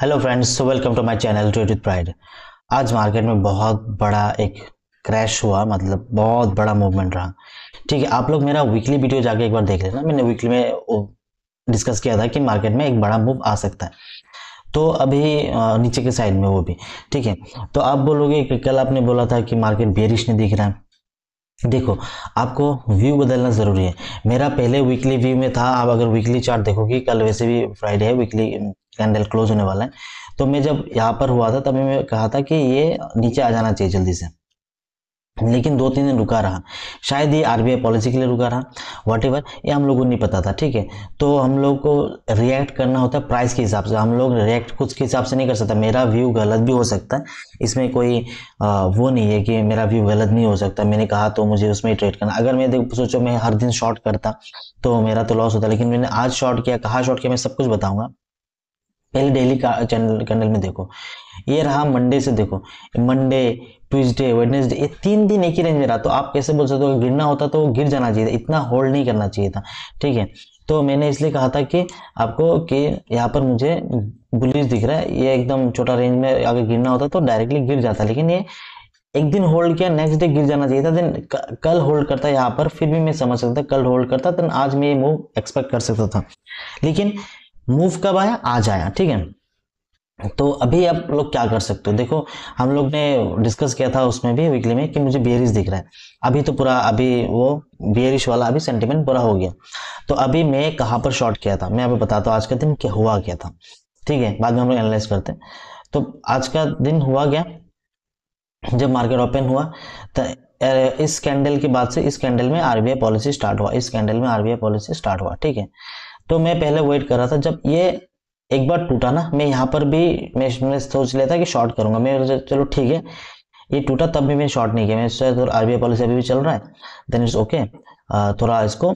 hello friends so welcome to my channel Trade with Pride आज market में बहुत बड़ा एक क्रैश हुआ मतलब बहुत बड़ा मूवमेंट रहा ठीक है आप लोग मेरा वीकली वीडियो जाके एक बार देख लेना मैंने वीकली में डिस्कस किया था कि मार्केट में एक बड़ा मूव आ सकता है तो अभी नीचे के साइड में वो भी ठीक है तो आप बोलोगे कि कल आपने बोला था कि मार्केट बेरिश नहीं दिख रहा है देखो आपको व्यू बदलना ज़रूरी है मेरा पहले वीकली व्यू में था आप अगर वीकली चार्ट देखोगे कल वैसे भी फ्राइडे है वीकली कैंडल क्लोज होने वाला है तो मैं जब यहाँ पर हुआ था तभी मैं कहा था कि ये नीचे आ जाना चाहिए जल्दी से लेकिन दो तीन दिन रुका रहा शायद ये आरबीआई पॉलिसी के लिए रुका रहा वॉट एवर ये हम लोगों को नहीं पता था ठीक है तो हम लोग को रिएक्ट करना होता है प्राइस के हिसाब से हम लोग रिएक्ट कुछ के हिसाब से नहीं कर सकता मेरा व्यू गलत भी हो सकता है इसमें कोई आ, वो नहीं है कि मेरा व्यू गलत नहीं हो सकता मैंने कहा तो मुझे उसमें ट्रेड करना अगर मैं सोचो मैं हर दिन शॉर्ट करता तो मेरा तो लॉस होता लेकिन मैंने आज शॉर्ट किया कहा शॉर्ट किया मैं सब कुछ बताऊँगा पहले डेली का चैनल कैनल में देखो ये रहा मंडे से देखो मंडे ट्यूजडे वेडनेसडे ये तीन दिन एक ही रेंज में रहा तो आप कैसे बोल सकते हो गिरना होता तो गिर जाना चाहिए इतना होल्ड नहीं करना चाहिए था ठीक है तो मैंने इसलिए कहा था कि आपको कि यहाँ पर मुझे बुलिस दिख रहा है ये एकदम छोटा रेंज में अगर गिरना होता तो डायरेक्टली गिर जाता लेकिन ये एक दिन होल्ड किया नेक्स्ट डे गिर जाना चाहिए था देन कल होल्ड करता यहाँ पर फिर भी मैं समझ सकता कल होल्ड करता देन आज मैं ये मूव एक्सपेक्ट कर सकता था लेकिन मूव कब आया आज आया ठीक है तो अभी आप लोग क्या कर सकते हो देखो हम लोग ने डिस्कस किया था उसमें भी वीकली में कि मुझे बियरिश दिख रहा है अभी तो पूरा अभी वो बियरिश वाला अभी सेंटिमेंट पूरा हो गया तो अभी मैं कहाँ पर शॉर्ट किया था मैं अभी बताता हूँ आज का दिन क्या हुआ क्या था ठीक है बाद में हम लोग एनालाइज करते हैं तो आज का दिन हुआ क्या जब मार्केट ओपन हुआ तो इस कैंडल के बाद से इस कैंडल में आरबीआई पॉलिसी स्टार्ट हुआ इस कैंडल में आरबीआई पॉलिसी स्टार्ट हुआ ठीक है तो मैं पहले वेट कर रहा था जब ये एक बार टूटा ना मैं यहाँ पर भी मैं सोच लिया था कि शॉर्ट करूँगा मैं चलो ठीक है ये टूटा तब भी मैंने शॉर्ट नहीं किया मैं सोचा थोड़ा आर पॉलिसी अभी भी चल रहा है देन इट्स ओके थोड़ा इसको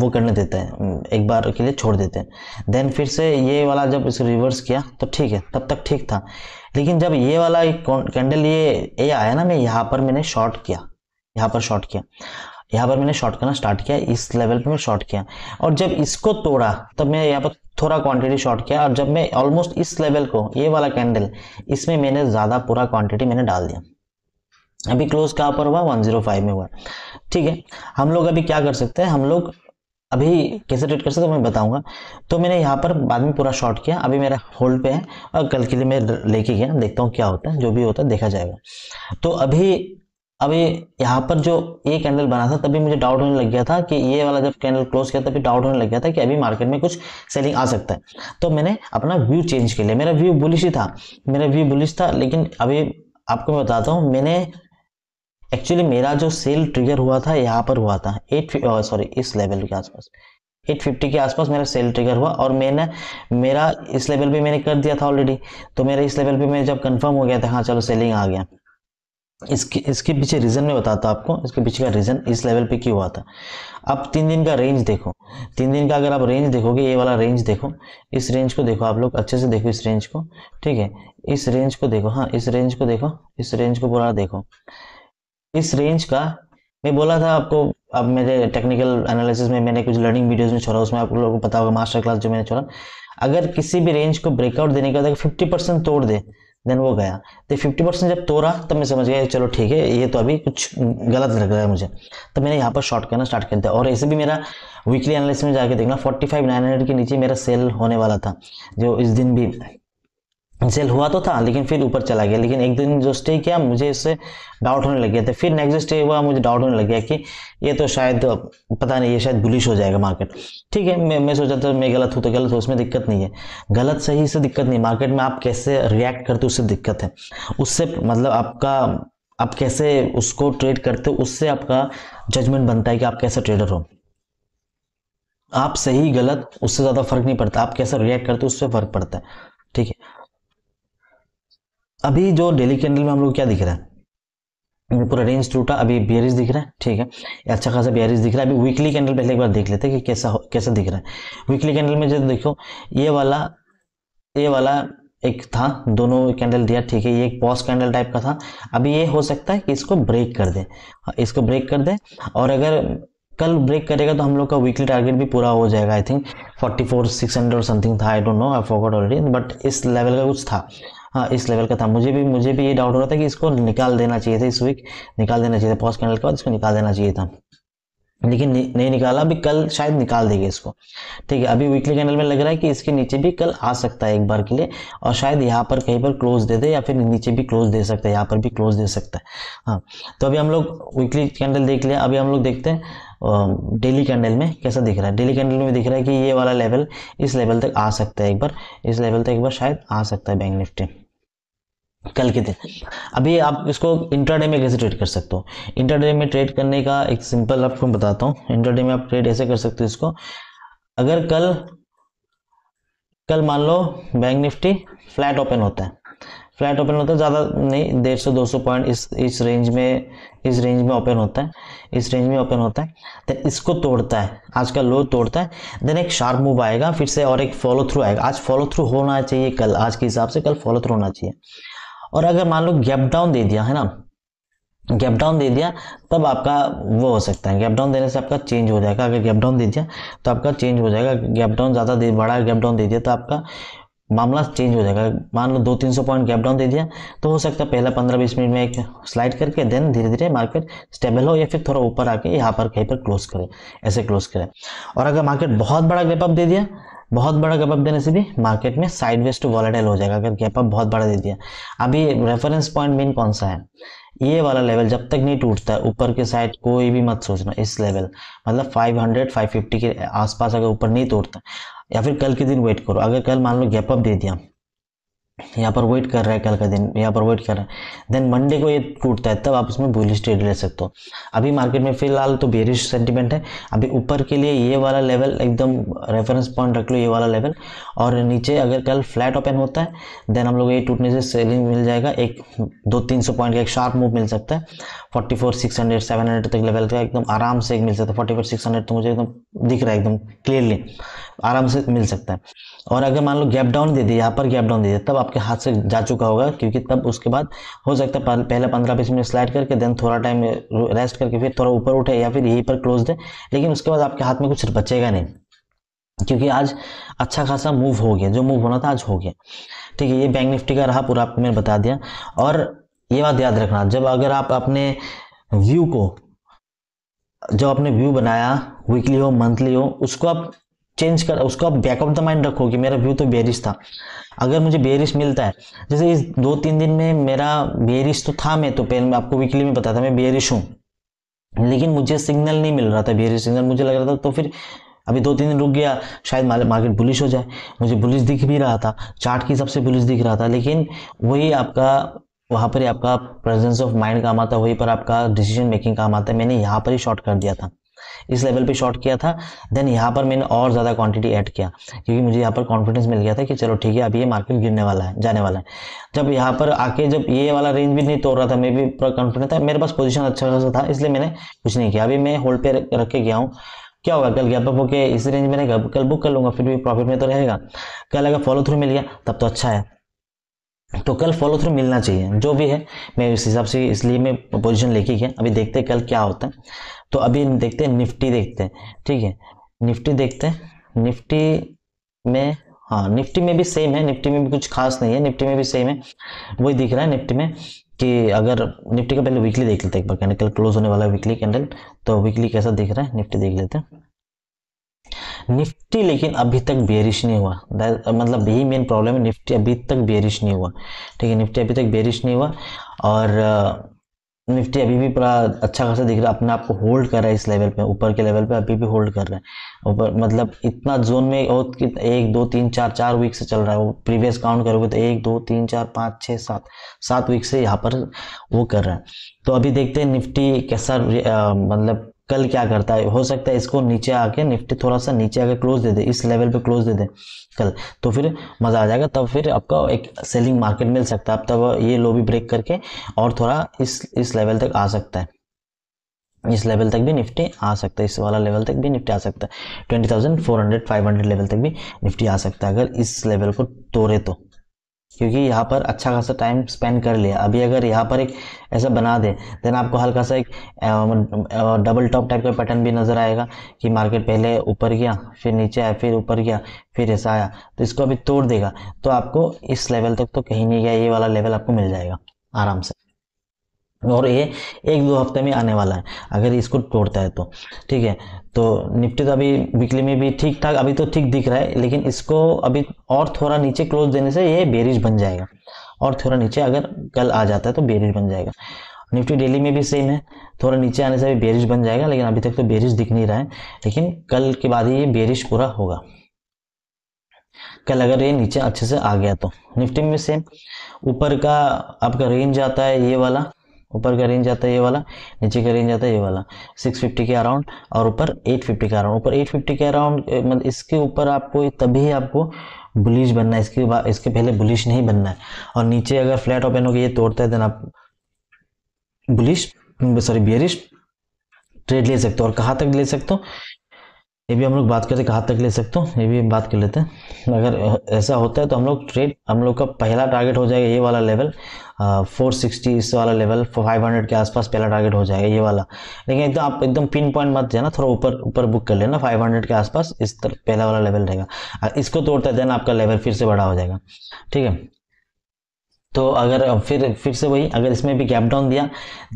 वो करने देते हैं एक बार के लिए छोड़ देते हैं देन फिर से ये वाला जब इसको रिवर्स किया तो ठीक है तब तक ठीक था लेकिन जब ये वाला कैंडल ये ये आया ना मैं यहाँ पर मैंने शॉर्ट किया यहाँ पर शॉर्ट किया यहाँ पर मैंने शॉर्ट करना स्टार्ट किया इस लेवल पर मैं शॉर्ट किया और जब इसको तोड़ा तब मैं यहाँ पर थोड़ा क्वांटिटी शॉर्ट किया और जब मैं ऑलमोस्ट इस लेवल को ये वाला कैंडल इसमें मैंने ज़्यादा पूरा क्वांटिटी मैंने डाल दिया अभी क्लोज कहाँ पर हुआ 105 में हुआ ठीक है हम लोग अभी क्या कर सकते हैं हम लोग अभी कैसे ट्रेड कर सकते हैं मैं बताऊंगा तो मैंने यहाँ पर बाद में पूरा शॉर्ट किया अभी मेरा होल्ड पे है और कल के लिए मैं लेके गया देखता हूँ क्या होता है जो भी होता है देखा जाएगा तो अभी अब ये यहाँ पर जो ये कैंडल बना था तभी मुझे डाउट होने लग गया था कि ये वाला जब कैंडल क्लोज किया तभी डाउट होने लग गया था कि अभी मार्केट में कुछ सेलिंग आ सकता है तो मैंने अपना व्यू चेंज कर लिया मेरा व्यू बुलिश ही था मेरा व्यू बुलिश था लेकिन अभी आपको मैं बताता हूँ मैंने एक्चुअली मेरा जो सेल ट्रिगर हुआ था यहाँ पर हुआ था एट सॉरी oh, इस लेवल के आसपास 850 के आसपास मेरा सेल ट्रिगर हुआ और मैंने मेरा इस लेवल पे मैंने कर दिया था ऑलरेडी तो मेरा इस लेवल पे मैं जब कंफर्म हो गया था हाँ चलो सेलिंग आ गया इसके इसके पीछे रीज़न में बताता आपको इसके पीछे का रीज़न इस लेवल पे क्यों हुआ था अब तीन दिन का रेंज देखो तीन दिन का अगर आप रेंज देखोगे ये वाला रेंज देखो इस रेंज को देखो आप लोग अच्छे से देखो इस रेंज को ठीक है इस रेंज को देखो हाँ इस रेंज को देखो इस रेंज को पूरा देखो इस रेंज का मैं बोला था आपको अब मेरे टेक्निकल एनालिसिस में मैंने कुछ लर्निंग वीडियोज़ में छोड़ा उसमें आप लोगों को पता होगा मास्टर क्लास जो मैंने छोड़ा अगर किसी भी रेंज को ब्रेकआउट देने के बाद अगर फिफ्टी परसेंट तोड़ दे देन वो गया तो फिफ्टी परसेंट जब तोड़ा तब मैं समझ गया चलो ठीक है ये तो अभी कुछ गलत लग रहा है मुझे तो मैंने यहाँ पर शॉर्ट करना स्टार्ट कर दिया और ऐसे भी मेरा वीकली एनालिसिस में जाके देखना फोर्टी फाइव नाइन हंड्रेड के नीचे मेरा सेल होने वाला था जो इस दिन भी सेल हुआ तो था लेकिन फिर ऊपर चला गया लेकिन एक दिन जो स्टे किया मुझे इससे डाउट होने लग गया था फिर नेक्स्ट स्टे हुआ मुझे डाउट होने लग गया कि ये तो शायद पता नहीं ये शायद बुलिश हो जाएगा मार्केट ठीक है मैं मैं सोचा था मैं गलत हूँ तो गलत हूँ उसमें दिक्कत नहीं है गलत सही से दिक्कत नहीं मार्केट में आप कैसे रिएक्ट करते उससे दिक्कत है उससे मतलब आपका आप कैसे उसको ट्रेड करते हो उससे आपका जजमेंट बनता है कि आप कैसे ट्रेडर हो आप सही गलत उससे ज़्यादा फर्क नहीं पड़ता आप कैसे रिएक्ट करते हो उससे फर्क पड़ता है ठीक है अभी जो डेली कैंडल में हम लोग क्या दिख रहा है पूरा रेंज टूटा अभी बियरिज दिख रहा है ठीक है अच्छा खासा बियरिज दिख रहा है अभी वीकली कैंडल पहले एक बार देख लेते हैं कि कैसा कैसा दिख रहा है वीकली कैंडल में जो देखो ये वाला ये वाला एक था दोनों कैंडल दिया ठीक है ये एक पॉज कैंडल टाइप का था अभी ये हो सकता है कि इसको ब्रेक कर दे हाँ, इसको ब्रेक कर दे और अगर कल ब्रेक करेगा तो हम लोग का वीकली टारगेट भी पूरा हो जाएगा I think forty four six hundred something था I don't know I forgot already but इस लेवल का कुछ था हाँ इस लेवल का था मुझे भी मुझे भी ये डाउट हो रहा था कि इसको निकाल देना चाहिए था इस वीक निकाल देना चाहिए था पॉज कैंडल के बाद इसको निकाल देना चाहिए था लेकिन नि, नहीं निकाला अभी कल शायद निकाल देगी इसको ठीक है अभी वीकली कैंडल में लग रहा है कि इसके नीचे भी कल आ सकता है एक बार के लिए और शायद यहाँ पर कहीं पर क्लोज दे दे या फिर नीचे भी क्लोज दे सकता है यहाँ पर भी क्लोज दे सकता है हाँ तो अभी हम लोग वीकली कैंडल देख लिया अभी हम लोग देखते हैं डेली कैंडल में कैसा दिख रहा है डेली कैंडल में दिख रहा है कि ये वाला लेवल इस लेवल तक आ सकता है एक बार इस लेवल तक एक बार शायद आ सकता है बैंक निफ्टी कल के दिन अभी आप इसको इंटरडे में कैसे ट्रेड कर सकते हो इंटरडे में ट्रेड करने का एक सिंपल आपको बताता हूँ इंटरडे में आप ट्रेड ऐसे कर सकते हो इसको अगर कल कल मान लो बैंक निफ्टी फ्लैट ओपन होता है फ्लैट ओपन होता है ज़्यादा नहीं डेढ़ सौ दो सौ पॉइंट इस इस रेंज में इस रेंज में ओपन होता है इस रेंज में ओपन होता है तो इसको तोड़ता है आज का लो तोड़ता है देन एक शार्प मूव आएगा फिर से और एक फॉलो थ्रू आएगा आज फॉलो थ्रू होना चाहिए कल आज के हिसाब से कल फॉलो थ्रू होना चाहिए और अगर मान लो गैप डाउन दे दिया है ना गैप डाउन दे दिया तब आपका वो हो सकता है गैप डाउन देने से आपका चेंज हो जाएगा अगर गैप डाउन दे दिया तो आपका चेंज हो जाएगा गैप डाउन ज़्यादा बड़ा गैप डाउन दे दिया तो आपका मामला चेंज हो जाएगा मान लो दो तीन सौ पॉइंट गैप डाउन दे दिया तो हो सकता है पहला पंद्रह बीस मिनट में एक स्लाइड करके देन धीरे धीरे मार्केट स्टेबल हो या फिर थोड़ा ऊपर आके यहाँ पर कहीं पर क्लोज करे ऐसे क्लोज करे और अगर मार्केट बहुत बड़ा गैप अप दे दिया बहुत बड़ा गैपअप देने से भी मार्केट में साइडवेज टू वॉलेटाइल हो जाएगा अगर गैपअप बहुत बड़ा दे दिया अभी रेफरेंस पॉइंट मेन कौन सा है ये वाला लेवल जब तक नहीं टूटता है ऊपर के साइड कोई भी मत सोचना इस लेवल मतलब 500 550 के आसपास अगर ऊपर नहीं तोड़ता या फिर कल के दिन वेट करो अगर कल मान लो गैपअप दे दिया यहाँ पर वेट कर रहा है कल का दिन यहाँ पर वेट कर रहा है देन मंडे को ये टूटता है तब आप इसमें बुलिश ट्रेड ले सकते हो अभी मार्केट में फिलहाल तो बेरिश सेंटिमेंट है अभी ऊपर के लिए ये वाला लेवल एकदम रेफरेंस पॉइंट रख लो ये वाला लेवल और नीचे अगर कल फ्लैट ओपन होता है देन हम लोग ये टूटने से सेलिंग मिल जाएगा एक दो तीन सौ पॉइंट का एक शार्प मूव मिल सकता है forty four six hundred seven hundred तक लेवल का एकदम आराम से एक मिल सकता है फोर्टी फोर सिक्स हंड्रेड तो मुझे एकदम दिख रहा है एकदम क्लियरली आराम से मिल सकता है और अगर मान लो गैप डाउन दे दिया यहाँ पर गैप डाउन दे दिया तब आप आपके हाथ से जा चुका होगा क्योंकि तब उसके बाद हो सकता है पहले पंद्रह बीस मिनट स्लाइड करके देन थोड़ा टाइम रेस्ट करके फिर थोड़ा ऊपर उठे या फिर यहीं पर क्लोज दे लेकिन उसके बाद आपके हाथ में कुछ बचेगा नहीं क्योंकि आज अच्छा खासा मूव हो गया जो मूव होना था आज हो गया ठीक है ये बैंक निफ्टी का रहा पूरा आपको मैंने बता दिया और ये बात याद रखना जब अगर आप अपने व्यू को जो आपने व्यू बनाया वीकली हो मंथली हो उसको आप चेंज कर उसको आप बैक ऑफ द माइंड रखो कि मेरा व्यू तो बेरिश था अगर मुझे बेरिश मिलता है जैसे इस दो तीन दिन में मेरा बेरिश तो था मैं तो पहले मैं आपको वीकली में बताया था मैं बेरिश हूँ लेकिन मुझे सिग्नल नहीं मिल रहा था बेरिश सिग्नल मुझे लग रहा था तो फिर अभी दो तीन दिन रुक गया शायद मार्केट बुलिश हो जाए मुझे बुलिश दिख भी रहा था चार्ट की सबसे बुलिश दिख रहा था लेकिन वही आपका वहाँ पर ही आपका प्रेजेंस ऑफ माइंड काम आता है वहीं पर आपका डिसीजन मेकिंग काम आता है मैंने यहाँ पर ही शॉर्ट कर दिया था इस लेवल पे शॉर्ट किया था देन यहाँ पर मैंने और ज़्यादा क्वांटिटी ऐड किया क्योंकि मुझे यहाँ पर कॉन्फिडेंस मिल गया था कि चलो ठीक है अभी ये मार्केट गिरने वाला है जाने वाला है जब यहाँ पर आके जब ये वाला रेंज भी नहीं तोड़ रहा था मैं भी पूरा कॉन्फिडेंस था मेरे पास पोजिशन अच्छा खासा था इसलिए मैंने कुछ नहीं किया अभी मैं होल्ड पे रख के गया हूँ क्या होगा कल गैप अप होके इस रेंज में कल बुक कर लूँगा फिर भी प्रॉफिट में तो रहेगा कल अगर फॉलो थ्रू मिल गया तब तो अच्छा है तो कल फॉलो थ्रू मिलना चाहिए जो भी है मैं इस हिसाब से इसलिए मैं पोजीशन लेके गया अभी देखते हैं कल क्या होता है तो अभी देखते हैं निफ्टी देखते हैं ठीक है निफ्टी देखते हैं निफ्टी में हाँ निफ्टी में भी सेम है निफ्टी में भी कुछ खास नहीं है निफ्टी में भी सेम है वही दिख रहा है निफ्टी में कि अगर निफ्टी का पहले वीकली देख लेते हैं एक बार कैंडल क्लोज होने वाला है वीकली कैंडल तो वीकली कैसा दिख रहा है निफ्टी देख लेते हैं निफ्टी लेकिन अभी तक बेरिश नहीं हुआ मतलब यही मेन प्रॉब्लम है निफ्टी अभी तक बेरिश नहीं हुआ ठीक है निफ्टी अभी तक बेरिश नहीं हुआ और निफ्टी अभी भी पूरा अच्छा खासा दिख रहा है अपने आप को होल्ड कर रहा है इस लेवल पे ऊपर के लेवल पे अभी भी होल्ड कर रहा है ऊपर मतलब इतना जोन में और एक दो तीन चार चार वीक से चल रहा है वो प्रीवियस काउंट करोगे तो एक दो तीन चार पाँच छः सात सात वीक से यहाँ पर वो कर रहा है तो अभी देखते हैं निफ्टी कैसा मतलब कल क्या करता है हो सकता है इसको नीचे आके निफ्टी थोड़ा सा नीचे आके क्लोज दे दे इस लेवल पे क्लोज दे दे कल तो फिर मज़ा आ जाएगा तब फिर आपका एक सेलिंग मार्केट मिल सकता है तब ये लो भी ब्रेक करके और थोड़ा इस इस लेवल तक आ सकता है इस लेवल तक भी निफ्टी आ सकता है इस वाला लेवल तक भी निफ्टी आ सकता है twenty thousand four hundred five hundred level तक भी निफ्टी आ सकता है अगर इस लेवल को तोड़े तो क्योंकि यहाँ पर अच्छा खासा टाइम स्पेंड कर लिया अभी अगर यहाँ पर एक ऐसा बना दें देन आपको हल्का सा एक डबल टॉप टाइप का पैटर्न भी नज़र आएगा कि मार्केट पहले ऊपर गया फिर नीचे आया फिर ऊपर गया फिर ऐसा आया तो इसको अभी तोड़ देगा तो आपको इस लेवल तक तो कहीं नहीं गया ये वाला लेवल आपको मिल जाएगा आराम से और ये एक दो हफ्ते में आने वाला है अगर इसको तोड़ता है तो ठीक है तो निफ्टी तो अभी वीकली में भी ठीक ठाक अभी तो ठीक दिख रहा है लेकिन इसको अभी और थोड़ा नीचे क्लोज देने से ये बेरिज बन जाएगा और थोड़ा नीचे अगर कल आ जाता है तो बेरिज बन जाएगा निफ्टी डेली में भी सेम है थोड़ा नीचे आने से अभी बेरिज बन जाएगा लेकिन अभी तक तो बेरिज दिख नहीं रहा है लेकिन कल के बाद ही ये बेरिश पूरा होगा कल अगर ये नीचे अच्छे से आ गया तो निफ्टी में सेम ऊपर का आपका रेंज आता है ये वाला ऊपर का रेंज आता है ये वाला नीचे का रेंज आता है ये वाला 650 के अराउंड और ऊपर 850 के अराउंड ऊपर 850 के अराउंड मतलब इसके ऊपर आपको तभी आपको बुलिश बनना है इसके बाद इसके पहले बुलिश नहीं बनना है और नीचे अगर फ्लैट ओपन हो गया ये तोड़ता है देन आप बुलिश सॉरी बियरिश ट्रेड ले सकते हो और कहाँ तक ले सकते हो ये भी हम लोग बात करते कहाँ तक ले सकते हो ये भी बात कर लेते हैं अगर ऐसा होता है तो हम लोग ट्रेड हम लोग का पहला टारगेट हो जाएगा ये वाला लेवल फोर सिक्सटी इस वाला लेवल फाइव हंड्रेड के आसपास पहला टारगेट हो जाएगा ये वाला लेकिन एकदम आप एकदम पिन पॉइंट मत जाना थोड़ा ऊपर ऊपर बुक कर लेना फाइव हंड्रेड के आसपास इस तरह पहला वाला लेवल रहेगा इसको तोड़ता है देन आपका लेवल फिर से बड़ा हो जाएगा ठीक है तो अगर फिर फिर से वही अगर इसमें भी गैप डाउन दिया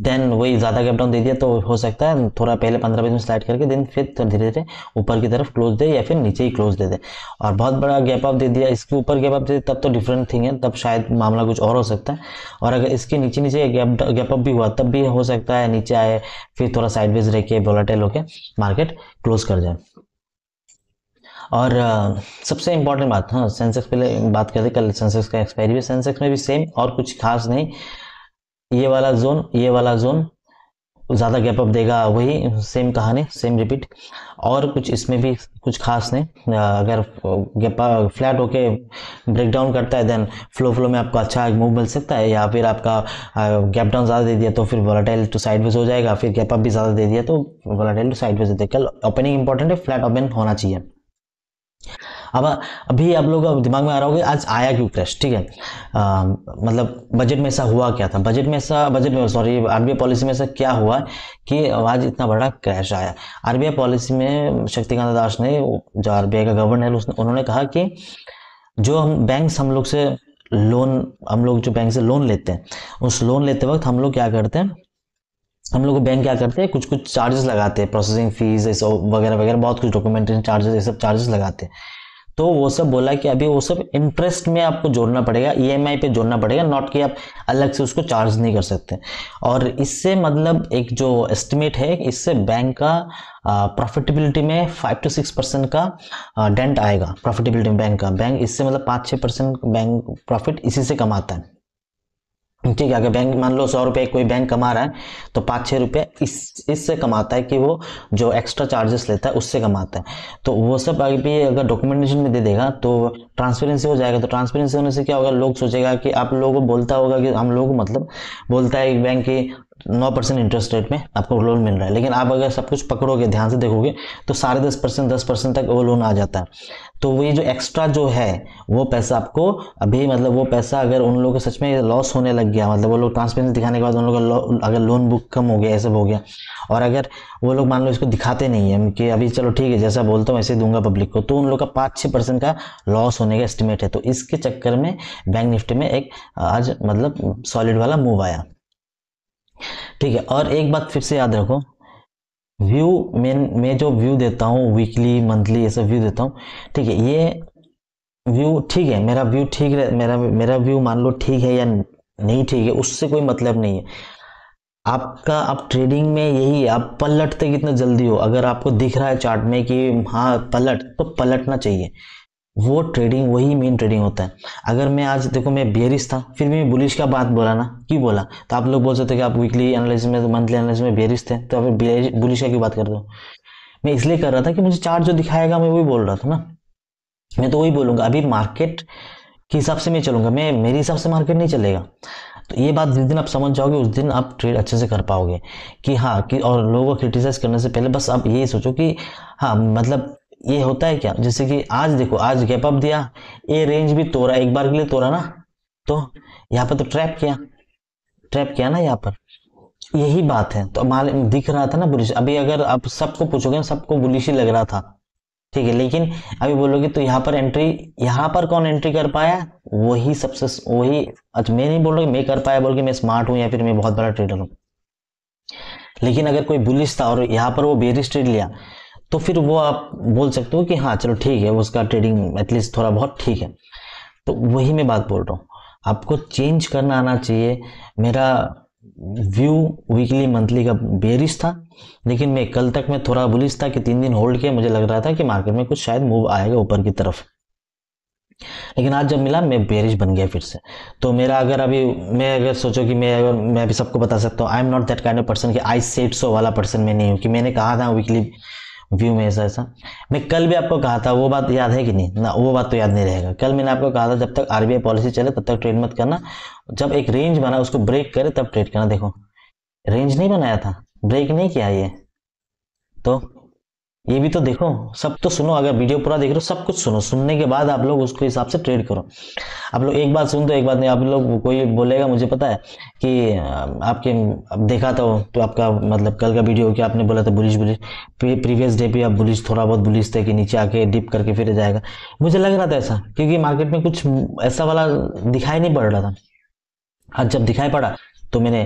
देन वही ज़्यादा गैप डाउन दे दिया तो हो सकता है थोड़ा पहले पंद्रह बीस में स्लाइड करके देन फिर तो धीरे धीरे ऊपर की तरफ क्लोज दे या फिर नीचे ही क्लोज दे दे और बहुत बड़ा गैप अप दे दिया इसके ऊपर गैप अप दे तब तो डिफरेंट थिंग है तब शायद मामला कुछ और हो सकता है और अगर इसके नीचे नीचे गैप गैप अप भी हुआ तब भी हो सकता है नीचे आए फिर थोड़ा साइडवेज रह के बोलाटेल होकर मार्केट क्लोज कर जाए और सबसे इंपॉर्टेंट बात हाँ सेंसेक्स पहले बात करते कल सेंसेक्स का एक्सपायरी भी सेंसेक्स में भी सेम और कुछ खास नहीं ये वाला जोन ये वाला जोन ज़्यादा गैप अप देगा वही सेम कहानी सेम रिपीट और कुछ इसमें भी कुछ खास नहीं अगर गैप फ्लैट होके ब्रेक डाउन करता है देन फ्लो फ्लो में आपको अच्छा मूव मिल सकता है या फिर आपका गैप डाउन ज़्यादा दे दिया तो फिर वोलाटाइल टू साइडवेज हो जाएगा फिर गैप अप भी ज़्यादा दे दिया तो वोलाटाइल टू साइडवेज हो कल ओपनिंग इंपॉर्टेंट है फ्लैट ओपन होना चाहिए अब अभी आप लोग दिमाग में आ रहा होगा आज आया क्यों क्रैश ठीक है आ, मतलब बजट में ऐसा हुआ क्या था बजट में ऐसा बजट में सॉरी आरबीआई पॉलिसी में ऐसा क्या हुआ कि आज इतना बड़ा क्रैश आया आरबीआई पॉलिसी में शक्तिकांत दास ने जो आरबीआई का गवर्नर है उन्होंने कहा कि जो हम बैंक हम लोग से लोन हम लोग जो बैंक से लोन लेते हैं उस लोन लेते वक्त हम लोग क्या करते हैं हम लोग बैंक क्या करते हैं कुछ कुछ चार्जेस लगाते हैं प्रोसेसिंग फीस ये वगैरह वगैरह बहुत कुछ डॉक्यूमेंटेशन चार्जेस ये सब चार्जेस लगाते हैं तो वो सब बोला कि अभी वो सब इंटरेस्ट में आपको जोड़ना पड़ेगा ई e पे जोड़ना पड़ेगा नॉट कि आप अलग से उसको चार्ज नहीं कर सकते और इससे मतलब एक जो एस्टिमेट है इससे बैंक का प्रॉफिटेबिलिटी में फाइव टू सिक्स परसेंट का डेंट आएगा प्रॉफिटेबिलिटी में बैंक का बैंक इससे मतलब पाँच छः परसेंट बैंक प्रॉफिट इसी से कमाता है ठीक है अगर बैंक मान लो सौ रुपये कोई बैंक कमा रहा है तो पाँच छः रुपये इस इससे कमाता है कि वो जो एक्स्ट्रा चार्जेस लेता है उससे कमाता है तो वो सब अभी अगर डॉक्यूमेंटेशन में दे देगा तो ट्रांसपेरेंसी हो जाएगा तो ट्रांसपेरेंसी होने से क्या होगा लोग सोचेगा कि आप लोगों को बोलता होगा कि हम लोग मतलब बोलता है बैंक की नौ परसेंट इंटरेस्ट रेट में आपको लोन मिल रहा है लेकिन आप अगर सब कुछ पकड़ोगे ध्यान से देखोगे तो साढ़े दस परसेंट दस परसेंट तक वो लोन आ जाता है तो वही जो एक्स्ट्रा जो है वो पैसा आपको अभी मतलब वो पैसा अगर उन लोगों को सच में लॉस होने लग गया मतलब वो लोग ट्रांसपेरेंसी दिखाने के बाद उन लोग लो, अगर लोन बुक कम हो गया ऐसे हो गया और अगर वो लोग मान लो इसको दिखाते नहीं है कि अभी चलो ठीक है जैसा बोलता हूँ वैसे दूंगा पब्लिक को तो उन लोग का पाँच छः परसेंट का लॉस होने का एस्टिमेट है तो इसके चक्कर में बैंक निफ्टी में एक आज मतलब सॉलिड वाला मूव आया ठीक है और एक बात फिर से याद रखो व्यू मैं मैं जो व्यू देता हूँ वीकली मंथली ये सब व्यू देता हूँ ठीक है ये व्यू ठीक है मेरा व्यू ठीक रह मेरा मेरा व्यू मान लो ठीक है या नहीं ठीक है उससे कोई मतलब नहीं है आपका आप ट्रेडिंग में यही है आप पलटते कितना जल्दी हो अगर आपको दिख रहा है चार्ट में कि हाँ पलट तो पलटना चाहिए वो ट्रेडिंग वही मेन ट्रेडिंग होता है अगर मैं आज देखो मैं बेरिस था फिर भी मैं बुलिश का बात बोला ना क्यों बोला तो आप लोग बोल सकते कि आप वीकली एनालिसिस में मंथली एनालिसिस में बेरिस थे तो आप बुलिश का क्यों बात करते हो मैं इसलिए कर रहा था कि मुझे चार्ट जो दिखाएगा मैं वही बोल रहा था ना मैं तो वही बोलूंगा अभी मार्केट के हिसाब से मैं चलूंगा मैं मेरे हिसाब से मार्केट नहीं चलेगा तो ये बात जिस दिन आप समझ जाओगे उस दिन आप ट्रेड अच्छे से कर पाओगे कि हाँ कि और लोगों को क्रिटिसाइज करने से पहले बस आप यही सोचो कि हाँ मतलब ये होता है क्या जैसे कि आज देखो आज गैप अप दिया ये रेंज भी तोड़ा एक बार के लिए तोड़ा ना तो यहाँ पर तो ट्रैप किया ट्रैप किया ना यहाँ पर यही बात है तो माल दिख रहा था ना बुलिश अभी अगर आप सबको पूछोगे सबको बुलिश ही लग रहा था ठीक है लेकिन अभी बोलोगे तो यहाँ पर एंट्री यहाँ पर कौन एंट्री कर पाया वही सबसे वही अच्छा मैं नहीं बोल रहा मैं कर पाया बोल के मैं स्मार्ट हूँ या फिर मैं बहुत बड़ा ट्रेडर हूँ लेकिन अगर कोई बुलिश था और यहाँ पर वो बेरिस ट्रेड लिया तो फिर वो आप बोल सकते हो कि हाँ चलो ठीक है उसका ट्रेडिंग एटलीस्ट थोड़ा बहुत ठीक है तो वही मैं बात बोल रहा हूँ आपको चेंज करना आना चाहिए मेरा व्यू वीकली मंथली का बेरिश था लेकिन मैं कल तक मैं थोड़ा बुलिस था कि तीन दिन होल्ड किया मुझे लग रहा था कि मार्केट में कुछ शायद मूव आएगा ऊपर की तरफ लेकिन आज जब मिला मैं बेरिश बन गया फिर से तो मेरा अगर अभी मैं अगर सोचो कि मैं अगर मैं अभी सबको बता सकता हूँ I am not that kind of person कि आई सेट सो वाला पर्सन मैं नहीं हूँ कि मैंने कहा था वीकली व्यू में ऐसा ऐसा मैं कल भी आपको कहा था वो बात याद है कि नहीं ना वो बात तो याद नहीं रहेगा कल मैंने आपको कहा था जब तक आरबीआई पॉलिसी चले तब तक ट्रेड मत करना जब एक रेंज बना उसको ब्रेक करे तब ट्रेड करना देखो रेंज नहीं बनाया था ब्रेक नहीं किया ये तो ये भी तो देखो सब तो सुनो अगर वीडियो पूरा देख रहे हो सब कुछ सुनो सुनने के बाद आप लोग उसके हिसाब से ट्रेड करो आप लोग एक बात सुन दो एक बात नहीं आप लोग कोई बोलेगा मुझे पता है कि आपके अब देखा तो तो आपका मतलब कल का वीडियो कि आपने बोला था बुलिश बुलिश प्रीवियस डे पे आप बुलिश थोड़ा बहुत बुलिश थे कि नीचे आके डिप करके फिर जाएगा मुझे लग रहा था ऐसा क्योंकि मार्केट में कुछ ऐसा वाला दिखाई नहीं पड़ रहा था आज हाँ, जब दिखाई पड़ा तो मैंने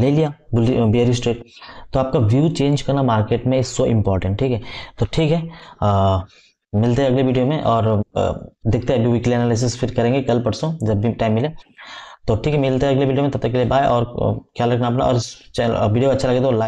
ले लिया बियर स्ट्रेट तो आपका व्यू चेंज करना मार्केट में इज सो इम्पॉर्टेंट ठीक है तो ठीक है आ, मिलते हैं अगले वीडियो में और देखते हैं अभी वीकली एनालिसिस फिर करेंगे कल परसों जब भी टाइम मिले तो ठीक है मिलते हैं अगले वीडियो में तब तक के लिए बाय और ख्याल रखना अपना और चैनल वीडियो अच्छा लगे तो लाइक